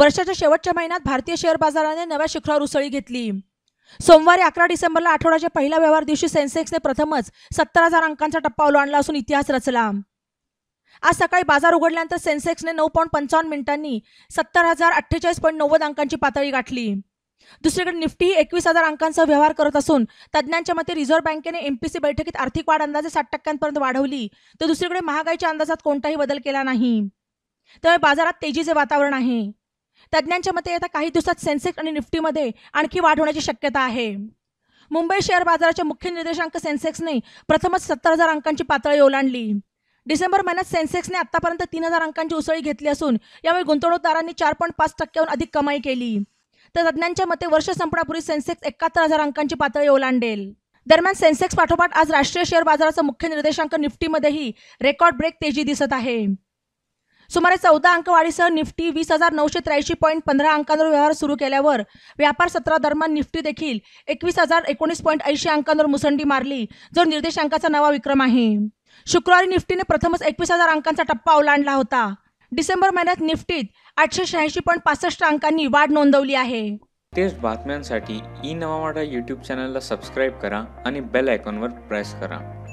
वर्षाच्या शेवटच्या महिन्यात भारतीय शेअर बाजाराने नव्या शिखरावर उसळी घेतली सोमवारी अकरा डिसेंबरला आठवड्याच्या पहिल्या व्यवहार दिवशी सेन्सेक्सने प्रथमच सत्तर हजार अंकांचा टप्पा ओलांडला असून इतिहास रचला आज सकाळी बाजार उघडल्यानंतर सेन्सेक्सने नऊ पॉईंट पंचावन्न मिनिटांनी सत्तर हजार अठ्ठेचाळीस पॉईंट नव्वद अंकांची पातळी गाठली दुसरीकडे निफ्टी एकवीस हजार अंकांसह व्यवहार करत असून तज्ज्ञांच्या मते रिझर्व्ह बँकेने एमपीसी बैठकीत आर्थिक वाढ अंदाजे साठ टक्क्यांपर्यंत वाढवली तर दुसरीकडे महागाईच्या अंदाजात कोणताही बदल केला नाही त्यामुळे बाजारात तेजीचे वातावरण आहे तज्ज्ञांच्या मते येत्या काही दिवसात सेन्सेक्स आणि निफ्टीमध्ये आणखी वाढ होण्याची शक्यता आहे मुंबई शेअर बाजाराचे मुख्य निर्देशांक सेन्सेक्सने प्रथमच सत्तर हजार अंकांची पातळी ओलांडली डिसेंबर महिन्यात सेन्सेक्सने आतापर्यंत तीन हजार अंकांची उसळी घेतली असून यावेळी गुंतवणूकदारांनी चार पॉईंट पाच टक्क्याहून अधिक कमाई केली तर तज्ज्ञांच्या मते वर्ष संपण्यापूर्वी सेन्सेक्स एकाहत्तर हजार अंकांची पातळी ओलांडेल दरम्यान सेन्सेक्स पाठोपाठ आज राष्ट्रीय शेअर बाजाराचा मुख्य निर्देशांक निफ्टीमध्येही रेकॉर्ड ब्रेक तेजी दिसत आहे सुमारे चौदा अंक वाढीसह निफ्टी वीस हजार नऊशे त्र्याऐंशी पॉईंट पंधरा अंकांवर व्यवहार सुरू केल्यावर व्यापार सत्रादरम्यान निफ्टी देखील एकवीस हजार एकोणीस पॉईंट ऐंशी अंकांवर मुसंडी मारली जो निर्देशांकाचा नवा विक्रम आहे शुक्रवारी निफ्टीने प्रथमच एकवीस हजार अंकांचा टप्पा ओलांडला होता डिसेंबर महिन्यात निफ्टीत आठशे शहाऐंशी पॉईंट पासष्ट अंकांनी वाढ नोंदवली आहे तेच बातम्यांसाठी ई नवा यूट्यूब चॅनलला सबस्क्राईब करा आणि बेल आयकॉनवर प्रेस करा